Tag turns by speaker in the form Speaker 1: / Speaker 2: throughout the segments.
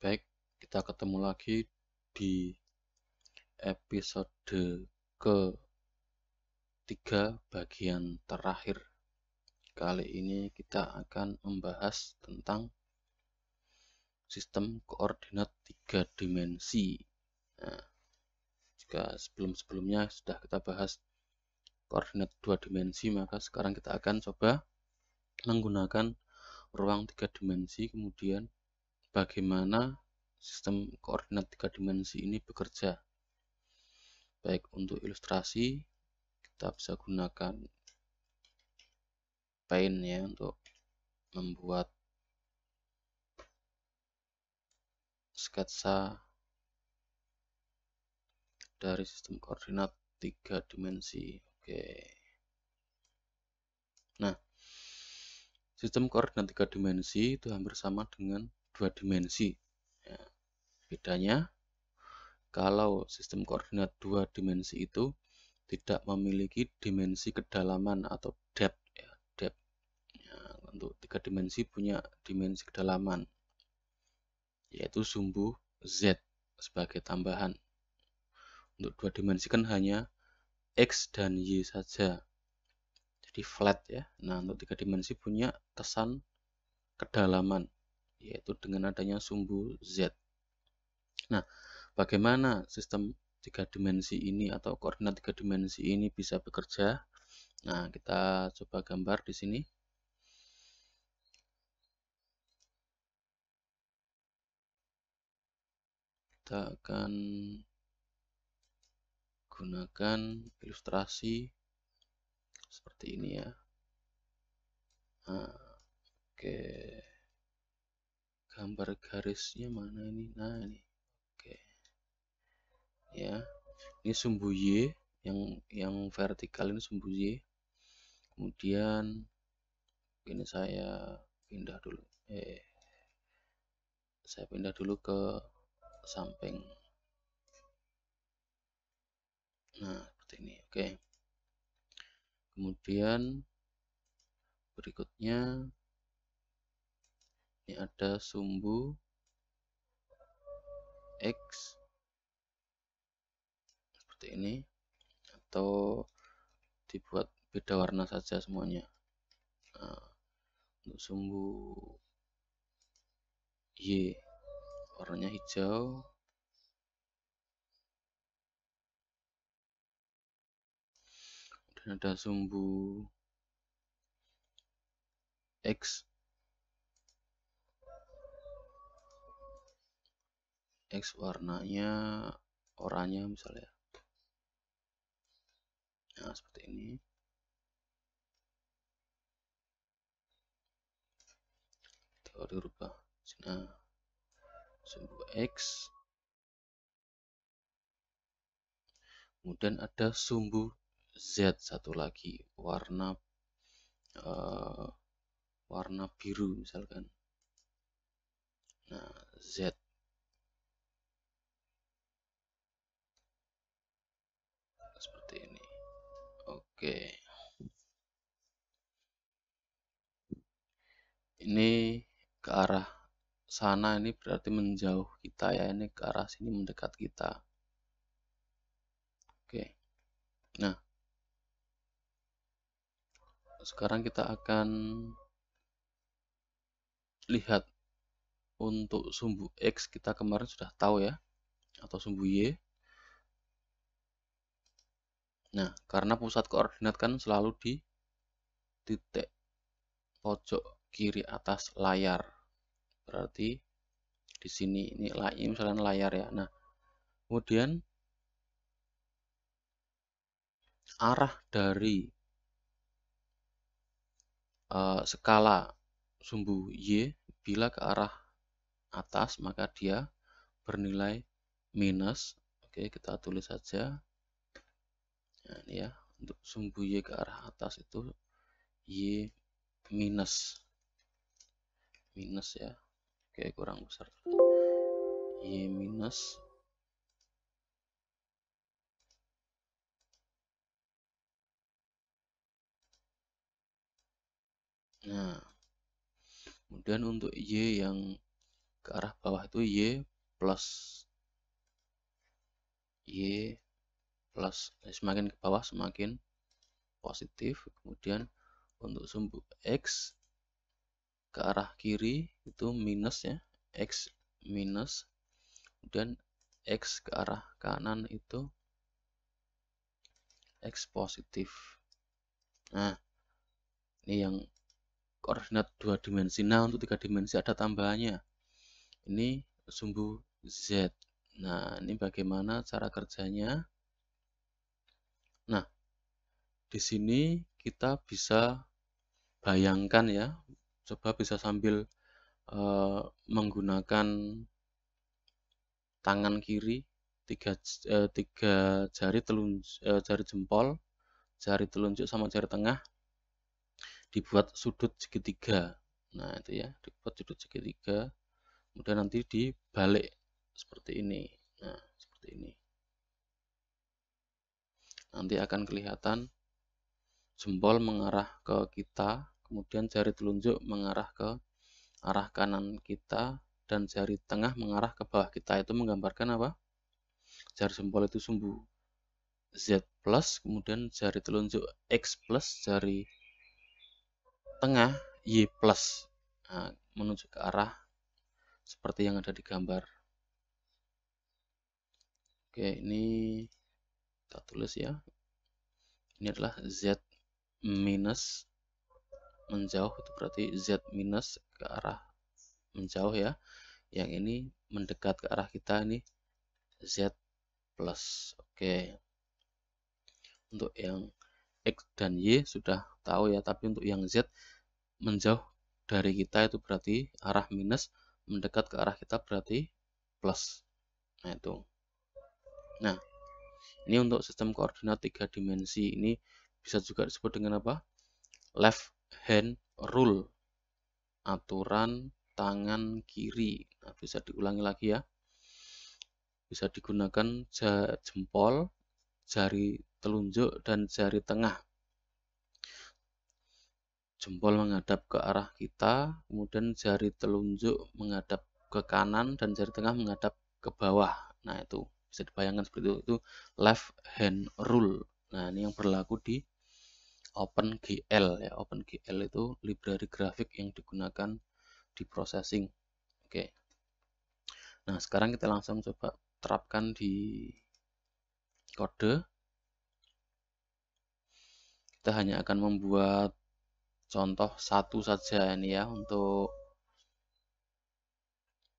Speaker 1: Baik, kita ketemu lagi di episode ke ketiga bagian terakhir. Kali ini kita akan membahas tentang sistem koordinat tiga dimensi. Nah, jika sebelum-sebelumnya sudah kita bahas koordinat dua dimensi, maka sekarang kita akan coba menggunakan ruang tiga dimensi, kemudian bagaimana sistem koordinat tiga dimensi ini bekerja. Baik untuk ilustrasi, kita bisa gunakan paint ya untuk membuat sketsa dari sistem koordinat tiga dimensi. Oke. Nah, sistem koordinat tiga dimensi itu hampir sama dengan dua dimensi ya, bedanya kalau sistem koordinat dua dimensi itu tidak memiliki dimensi kedalaman atau depth ya, depth ya, untuk tiga dimensi punya dimensi kedalaman yaitu sumbu z sebagai tambahan untuk dua dimensi kan hanya x dan y saja jadi flat ya nah untuk tiga dimensi punya kesan kedalaman yaitu dengan adanya sumbu Z. Nah, bagaimana sistem tiga dimensi ini atau koordinat tiga dimensi ini bisa bekerja? Nah, kita coba gambar di sini. Kita akan gunakan ilustrasi seperti ini ya. Nah, oke. Okay gambar garisnya mana ini nah ini oke ya ini sumbu Y yang yang vertikal ini sumbu Y kemudian ini saya pindah dulu eh saya pindah dulu ke samping nah seperti ini oke kemudian berikutnya ini ada sumbu X seperti ini atau dibuat beda warna saja semuanya nah, untuk sumbu Y warnanya hijau dan ada sumbu X X warnanya oranye misalnya nah seperti ini teori rubah nah sumbu X kemudian ada sumbu Z satu lagi warna uh, warna biru misalkan nah Z Oke. Ini ke arah sana ini berarti menjauh kita ya. Ini ke arah sini mendekat kita. Oke. Nah. Sekarang kita akan lihat untuk sumbu X kita kemarin sudah tahu ya. Atau sumbu Y. Nah, karena pusat koordinat kan selalu di titik pojok kiri atas layar. Berarti di sini ini, layar, misalnya layar ya. Nah, kemudian arah dari uh, skala sumbu Y bila ke arah atas maka dia bernilai minus. Oke, kita tulis saja Kan, ya untuk sumbu y ke arah atas itu y minus minus ya oke kurang besar y minus nah kemudian untuk y yang ke arah bawah itu y plus y plus eh, semakin ke bawah semakin positif kemudian untuk sumbu X ke arah kiri itu minus ya X minus kemudian X ke arah kanan itu X positif nah ini yang koordinat dua dimensi nah untuk tiga dimensi ada tambahannya ini sumbu Z nah ini bagaimana cara kerjanya Nah, di sini kita bisa bayangkan ya, coba bisa sambil e, menggunakan tangan kiri, tiga, e, tiga jari, telun, e, jari jempol, jari telunjuk sama jari tengah, dibuat sudut segitiga. Nah, itu ya, dibuat sudut segitiga. Kemudian nanti dibalik seperti ini. Nah, seperti ini nanti akan kelihatan jempol mengarah ke kita kemudian jari telunjuk mengarah ke arah kanan kita dan jari tengah mengarah ke bawah kita itu menggambarkan apa jari jempol itu sumbu Z plus kemudian jari telunjuk X plus jari tengah Y plus nah, menuju ke arah seperti yang ada di gambar Oke, ini kita tulis ya ini adalah Z minus menjauh itu berarti Z minus ke arah menjauh ya yang ini mendekat ke arah kita ini Z plus oke untuk yang X dan Y sudah tahu ya tapi untuk yang Z menjauh dari kita itu berarti arah minus mendekat ke arah kita berarti plus nah itu nah ini untuk sistem koordinat tiga dimensi. Ini bisa juga disebut dengan apa? Left hand rule. Aturan tangan kiri. Nah, bisa diulangi lagi ya. Bisa digunakan jempol, jari telunjuk, dan jari tengah. Jempol menghadap ke arah kita, kemudian jari telunjuk menghadap ke kanan, dan jari tengah menghadap ke bawah. Nah, itu bisa dibayangkan seperti itu itu left hand rule nah ini yang berlaku di OpenGL ya OpenGL itu library grafik yang digunakan di processing oke nah sekarang kita langsung coba terapkan di kode kita hanya akan membuat contoh satu saja ini ya untuk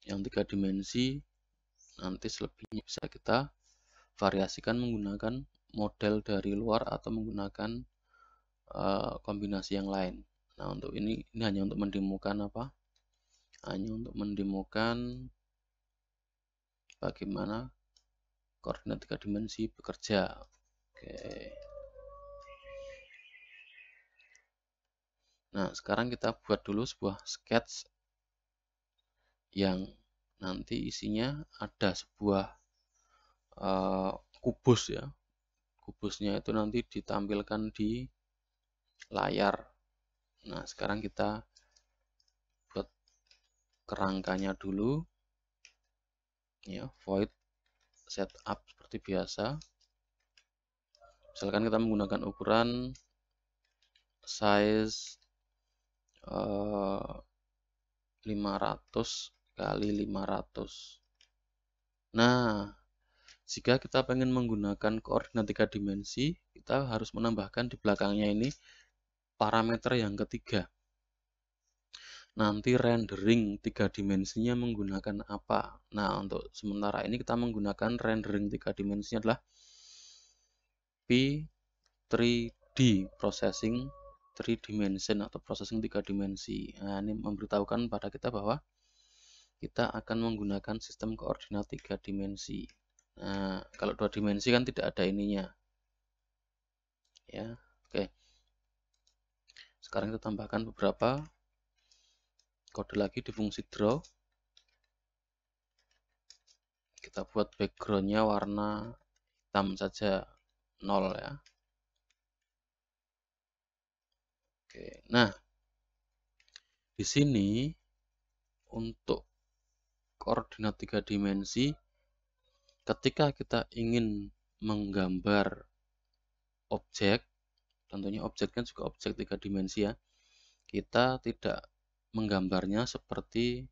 Speaker 1: yang tiga dimensi nanti selebihnya bisa kita variasikan menggunakan model dari luar atau menggunakan uh, kombinasi yang lain nah untuk ini ini hanya untuk mendemokan apa hanya untuk mendemokan bagaimana koordinat tiga dimensi bekerja oke nah sekarang kita buat dulu sebuah sketch yang nanti isinya ada sebuah uh, kubus ya kubusnya itu nanti ditampilkan di layar nah sekarang kita buat kerangkanya dulu ya void setup seperti biasa misalkan kita menggunakan ukuran size uh, eh, 500 kali 500. Nah, jika kita pengen menggunakan koordinat tiga dimensi, kita harus menambahkan di belakangnya ini parameter yang ketiga. Nanti rendering tiga dimensinya menggunakan apa? Nah, untuk sementara ini kita menggunakan rendering tiga dimensinya adalah P3D processing 3 dimension atau processing tiga dimensi. Nah, ini memberitahukan pada kita bahwa kita akan menggunakan sistem koordinat tiga dimensi. Nah, kalau dua dimensi kan tidak ada ininya. Ya, oke. Sekarang kita tambahkan beberapa kode lagi di fungsi draw. Kita buat backgroundnya warna hitam saja nol, ya. Oke, nah di sini untuk koordinat tiga dimensi, ketika kita ingin menggambar objek, tentunya objeknya kan juga objek tiga dimensi ya, kita tidak menggambarnya seperti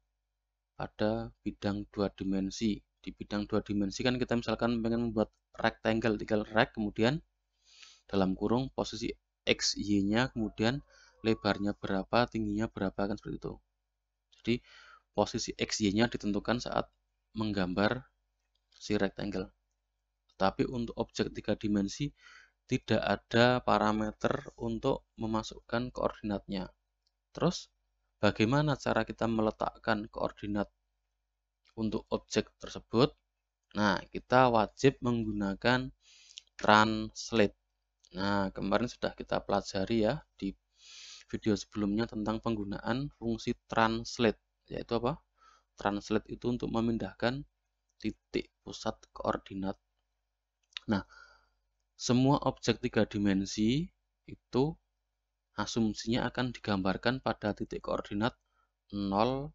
Speaker 1: pada bidang dua dimensi. Di bidang dua dimensi kan kita misalkan pengen membuat rectangle, tinggal rect, kemudian dalam kurung posisi x, y-nya, kemudian lebarnya berapa, tingginya berapa, kan seperti itu. Jadi posisi XY-nya ditentukan saat menggambar si rectangle. Tapi untuk objek tiga dimensi tidak ada parameter untuk memasukkan koordinatnya. Terus bagaimana cara kita meletakkan koordinat untuk objek tersebut? Nah, kita wajib menggunakan translate. Nah, kemarin sudah kita pelajari ya di video sebelumnya tentang penggunaan fungsi translate yaitu apa? Translate itu untuk memindahkan titik pusat koordinat. Nah, semua objek tiga dimensi itu asumsinya akan digambarkan pada titik koordinat 0,0,0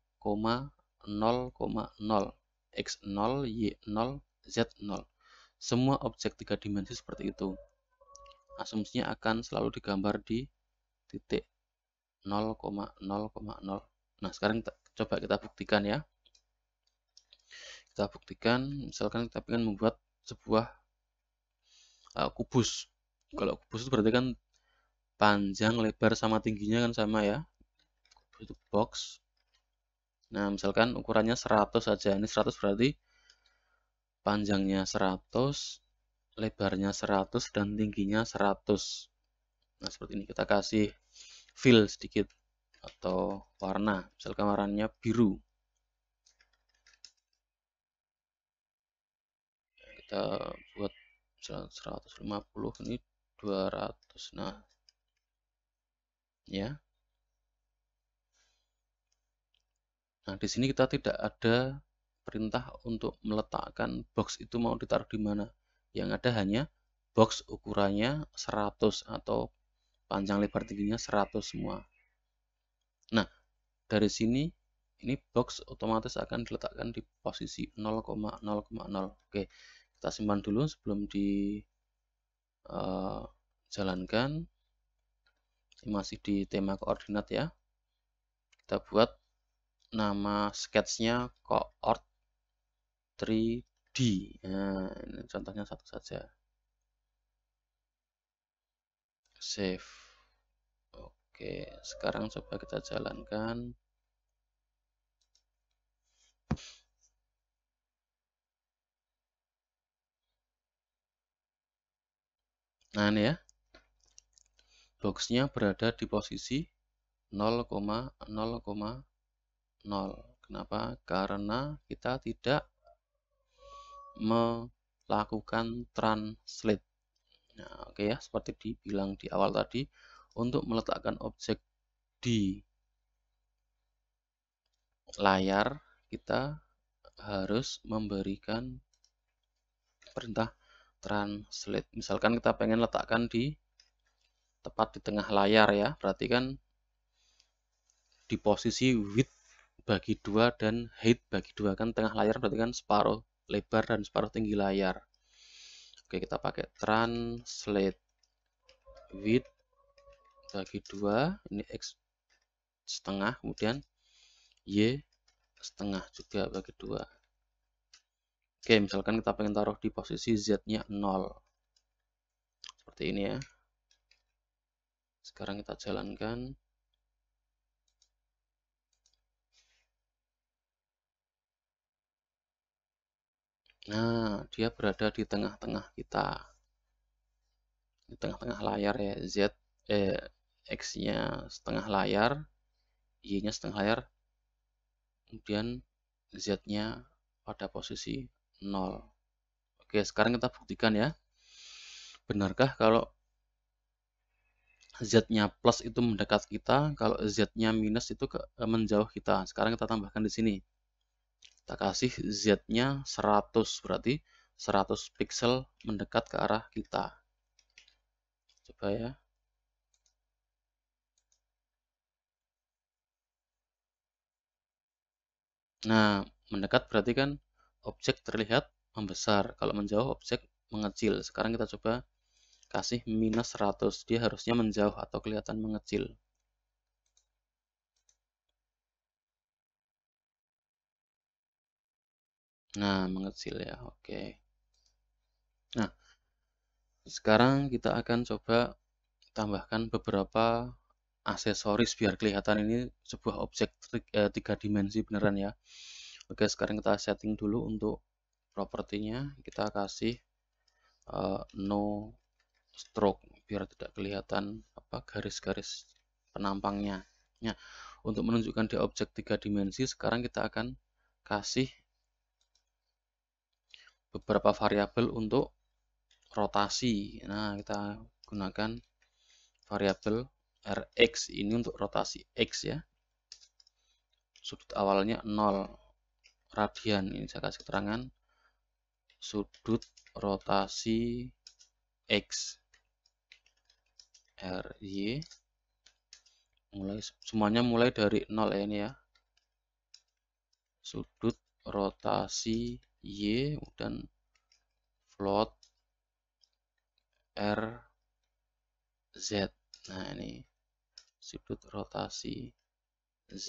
Speaker 1: x0, y0, z0. Semua objek tiga dimensi seperti itu. Asumsinya akan selalu digambar di titik 0,0,0. Nah, sekarang kita coba kita buktikan ya kita buktikan misalkan kita ingin membuat sebuah uh, kubus kalau kubus itu berarti kan panjang lebar sama tingginya kan sama ya kubus itu box nah misalkan ukurannya 100 saja ini 100 berarti panjangnya 100 lebarnya 100 dan tingginya 100 nah seperti ini kita kasih fill sedikit atau warna. Misalkan warnanya biru. Nah, kita buat 150 ini 200. Nah, ya. Nah, di sini kita tidak ada perintah untuk meletakkan box itu mau ditaruh di mana. Yang ada hanya box ukurannya 100 atau panjang lebar tingginya 100 semua. Nah, dari sini ini box otomatis akan diletakkan di posisi 0,0,0. Oke, kita simpan dulu sebelum dijalankan. Eh, uh, masih di tema koordinat ya. Kita buat nama sketsnya koord 3D. Nah, ini contohnya satu saja. Save. Oke, sekarang coba kita jalankan. Nah, ini ya. Boxnya berada di posisi 0,0,0. Kenapa? Karena kita tidak melakukan translate. Nah, oke ya, seperti dibilang di awal tadi, untuk meletakkan objek di layar kita harus memberikan perintah translate. Misalkan kita pengen letakkan di tepat di tengah layar ya, berarti kan di posisi width bagi dua dan height bagi dua kan tengah layar berarti kan separuh lebar dan separuh tinggi layar. Oke, kita pakai translate width bagi dua ini X setengah kemudian Y setengah juga bagi dua Oke misalkan kita pengen taruh di posisi Z nya 0 seperti ini ya sekarang kita jalankan Nah, dia berada di tengah-tengah kita. Di tengah-tengah layar ya, Z eh X-nya setengah layar, Y-nya setengah layar, kemudian Z-nya pada posisi 0. Oke, sekarang kita buktikan ya. Benarkah kalau Z-nya plus itu mendekat kita, kalau Z-nya minus itu eh, menjauh kita. Sekarang kita tambahkan di sini. Kita kasih Z-nya 100, berarti 100 pixel mendekat ke arah kita. Coba ya. Nah, mendekat berarti kan objek terlihat membesar. Kalau menjauh objek mengecil. Sekarang kita coba kasih minus 100. Dia harusnya menjauh atau kelihatan mengecil. Nah, mengecil ya. Oke. Nah, sekarang kita akan coba tambahkan beberapa aksesoris biar kelihatan ini sebuah objek eh, tiga dimensi beneran ya oke sekarang kita setting dulu untuk propertinya kita kasih uh, no stroke biar tidak kelihatan apa garis-garis penampangnya ya untuk menunjukkan di objek tiga dimensi sekarang kita akan kasih beberapa variabel untuk rotasi nah kita gunakan variabel Rx ini untuk rotasi X ya. Sudut awalnya 0 radian. Ini saya kasih keterangan. Sudut rotasi X. RY. Mulai, semuanya mulai dari 0 ya ini ya. Sudut rotasi Y dan float R Z. Nah ini sudut rotasi Z.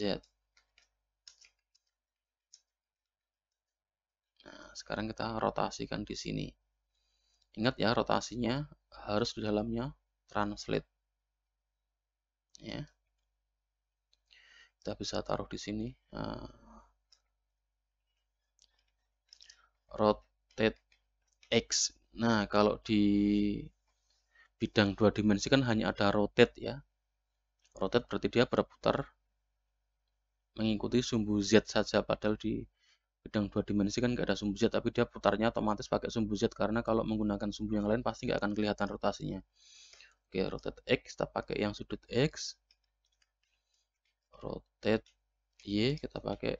Speaker 1: Nah, sekarang kita rotasikan di sini. Ingat ya, rotasinya harus di dalamnya translate. Ya. Kita bisa taruh di sini. Nah, rotate X. Nah, kalau di bidang dua dimensi kan hanya ada rotate ya rotate berarti dia berputar mengikuti sumbu Z saja padahal di bidang dua dimensi kan nggak ada sumbu Z tapi dia putarnya otomatis pakai sumbu Z karena kalau menggunakan sumbu yang lain pasti nggak akan kelihatan rotasinya oke rotate X kita pakai yang sudut X rotate Y kita pakai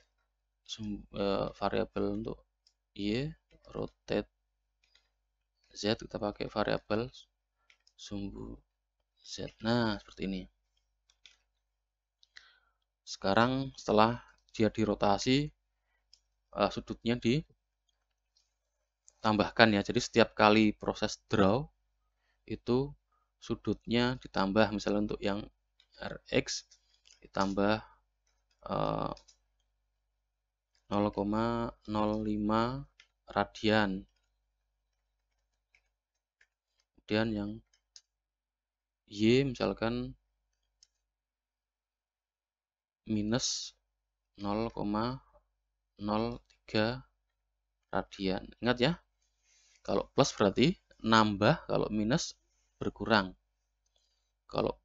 Speaker 1: sumbu, uh, eh, variabel untuk Y rotate Z kita pakai variabel sumbu Z nah seperti ini sekarang setelah dia dirotasi, uh, sudutnya ditambahkan ya. Jadi setiap kali proses draw itu sudutnya ditambah misalnya untuk yang RX ditambah uh, eh, 0,05 radian. Kemudian yang Y misalkan minus 0,03 radian. Ingat ya, kalau plus berarti nambah, kalau minus berkurang. Kalau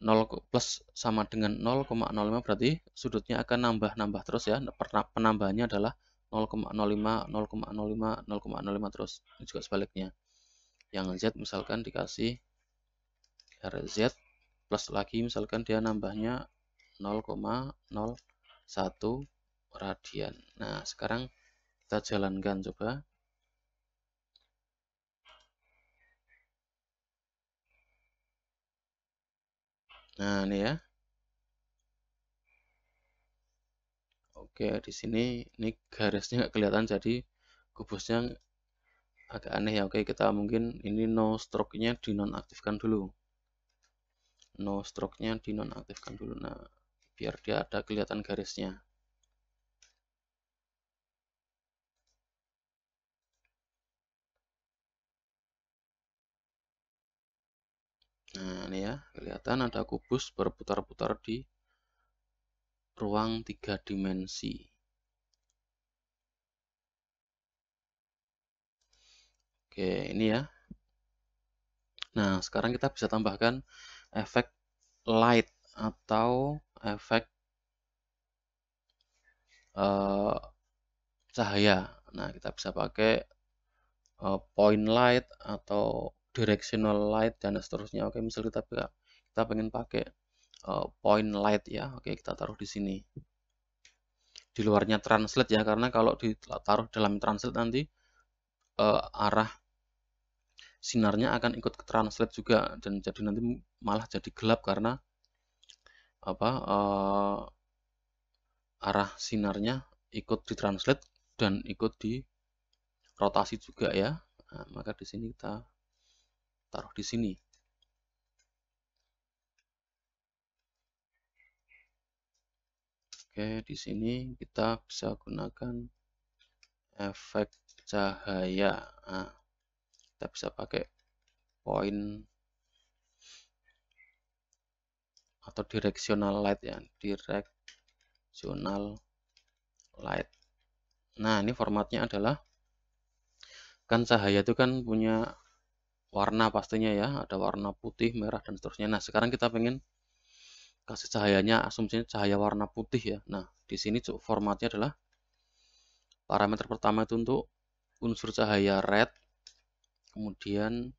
Speaker 1: 0 plus sama dengan 0,05 berarti sudutnya akan nambah-nambah terus ya. Penambahannya adalah 0,05, 0,05, 0,05 terus. Ini juga sebaliknya. Yang Z misalkan dikasih RZ plus lagi misalkan dia nambahnya 0,01 radian nah sekarang kita jalankan coba nah ini ya oke di sini ini garisnya nggak kelihatan jadi kubusnya agak aneh ya oke kita mungkin ini no stroke nya dinonaktifkan dulu no stroke-nya dinonaktifkan dulu. Nah, biar dia ada kelihatan garisnya. Nah, ini ya, kelihatan ada kubus berputar-putar di ruang tiga dimensi. Oke, ini ya. Nah, sekarang kita bisa tambahkan efek light atau efek uh, cahaya. Nah, kita bisa pakai uh, point light atau directional light dan seterusnya. Oke, misalnya kita kita pengen pakai uh, point light ya. Oke, kita taruh di sini. Di luarnya translate ya karena kalau ditaruh dalam translate nanti uh, arah sinarnya akan ikut ke translate juga dan jadi nanti malah jadi gelap karena apa uh, arah sinarnya ikut di translate dan ikut di rotasi juga ya. Nah, maka di sini kita taruh di sini. Oke, di sini kita bisa gunakan efek cahaya. Nah, kita bisa pakai point atau directional light ya directional light nah ini formatnya adalah kan cahaya itu kan punya warna pastinya ya ada warna putih merah dan seterusnya nah sekarang kita pengen kasih cahayanya asumsinya cahaya warna putih ya nah di sini formatnya adalah parameter pertama itu untuk unsur cahaya red kemudian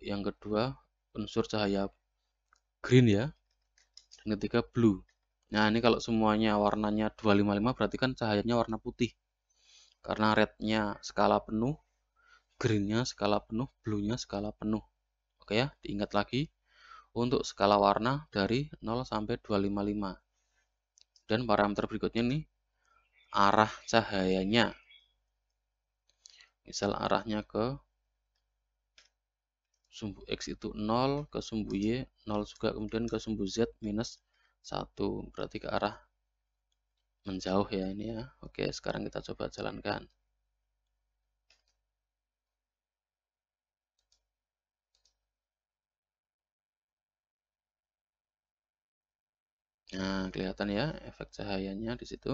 Speaker 1: yang kedua unsur cahaya green ya dan ketiga blue nah ini kalau semuanya warnanya 255 berarti kan cahayanya warna putih karena rednya skala penuh greennya skala penuh bluenya skala penuh oke ya diingat lagi untuk skala warna dari 0 sampai 255 dan parameter berikutnya nih arah cahayanya misal arahnya ke sumbu X itu 0 ke sumbu Y 0 juga kemudian ke sumbu Z minus 1 berarti ke arah menjauh ya ini ya oke sekarang kita coba jalankan nah kelihatan ya efek cahayanya di situ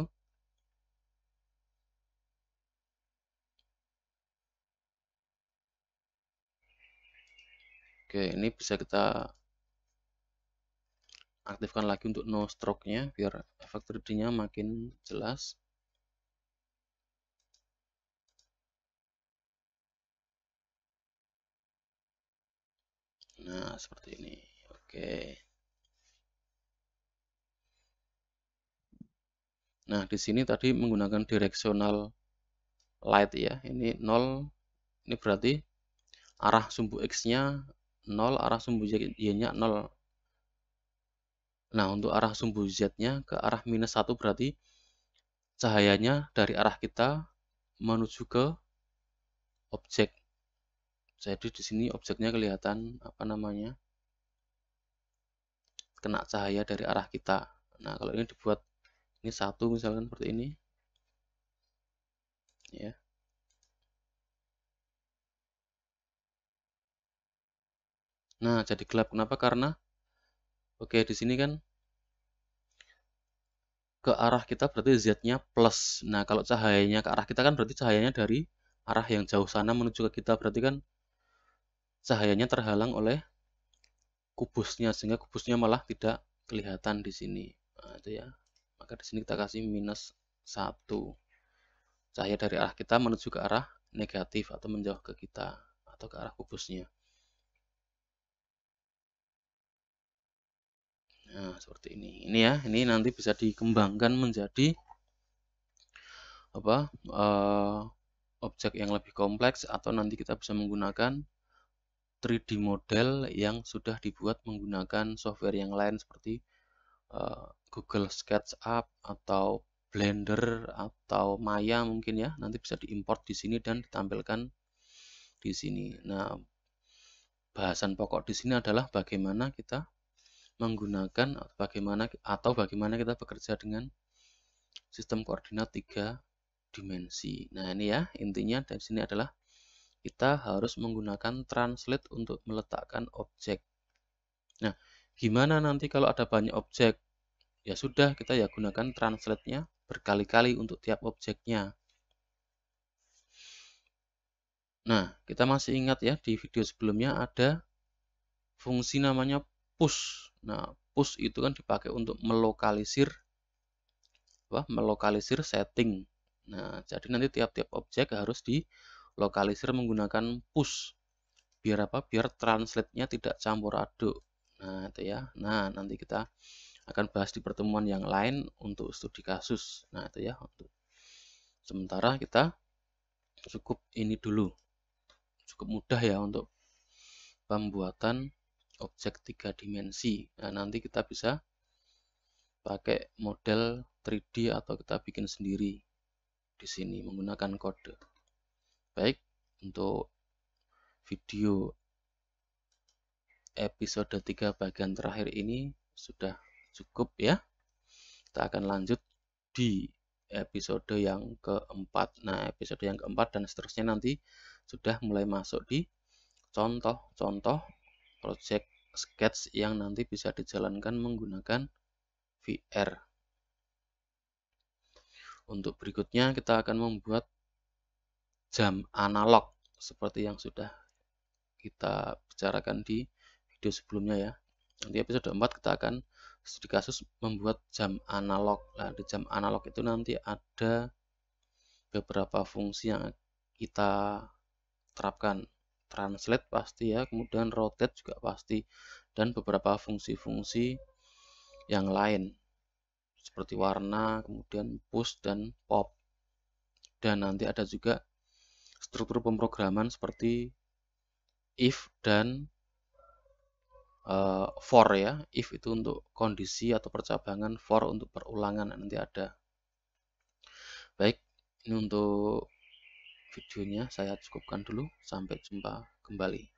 Speaker 1: Oke, ini bisa kita aktifkan lagi untuk no stroke-nya biar efek 3D-nya makin jelas. Nah, seperti ini. Oke. Nah, di sini tadi menggunakan directional light ya. Ini 0 ini berarti arah sumbu X-nya 0 arah sumbu Z Y-nya 0. Nah, untuk arah sumbu Z-nya ke arah minus 1 berarti cahayanya dari arah kita menuju ke objek. Jadi di sini objeknya kelihatan apa namanya? kena cahaya dari arah kita. Nah, kalau ini dibuat ini satu misalkan seperti ini. Ya. Nah, jadi gelap. Kenapa? Karena oke, di sini kan ke arah kita berarti Z-nya plus. Nah, kalau cahayanya ke arah kita kan berarti cahayanya dari arah yang jauh sana menuju ke kita. Berarti kan cahayanya terhalang oleh kubusnya sehingga kubusnya malah tidak kelihatan di sini. Nah, itu ya. Maka di sini kita kasih minus 1. Cahaya dari arah kita menuju ke arah negatif atau menjauh ke kita atau ke arah kubusnya. Nah, seperti ini. Ini ya, ini nanti bisa dikembangkan menjadi apa? Uh, objek yang lebih kompleks atau nanti kita bisa menggunakan 3D model yang sudah dibuat menggunakan software yang lain seperti uh, Google SketchUp atau Blender atau Maya mungkin ya. Nanti bisa diimport di sini dan ditampilkan di sini. Nah, bahasan pokok di sini adalah bagaimana kita menggunakan bagaimana atau bagaimana kita bekerja dengan sistem koordinat tiga dimensi. Nah, ini ya, intinya dari sini adalah kita harus menggunakan translate untuk meletakkan objek. Nah, gimana nanti kalau ada banyak objek? Ya sudah, kita ya gunakan translate-nya berkali-kali untuk tiap objeknya. Nah, kita masih ingat ya, di video sebelumnya ada fungsi namanya push. Nah, push itu kan dipakai untuk melokalisir apa? melokalisir setting. Nah, jadi nanti tiap-tiap objek harus dilokalisir menggunakan push. Biar apa? Biar translate-nya tidak campur aduk. Nah, itu ya. Nah, nanti kita akan bahas di pertemuan yang lain untuk studi kasus. Nah, itu ya untuk sementara kita cukup ini dulu. Cukup mudah ya untuk pembuatan objek tiga dimensi. Nah, nanti kita bisa pakai model 3D atau kita bikin sendiri di sini menggunakan kode. Baik, untuk video episode 3 bagian terakhir ini sudah cukup ya. Kita akan lanjut di episode yang keempat. Nah, episode yang keempat dan seterusnya nanti sudah mulai masuk di contoh-contoh project sketch yang nanti bisa dijalankan menggunakan VR. Untuk berikutnya kita akan membuat jam analog seperti yang sudah kita bicarakan di video sebelumnya ya. Nanti episode 4 kita akan studi kasus membuat jam analog. Nah, di jam analog itu nanti ada beberapa fungsi yang kita terapkan translate pasti ya, kemudian rotate juga pasti, dan beberapa fungsi-fungsi yang lain seperti warna, kemudian push dan pop. Dan nanti ada juga struktur pemrograman seperti if dan uh, for ya. If itu untuk kondisi atau percabangan, for untuk perulangan nanti ada. Baik, ini untuk videonya saya cukupkan dulu. Sampai jumpa kembali.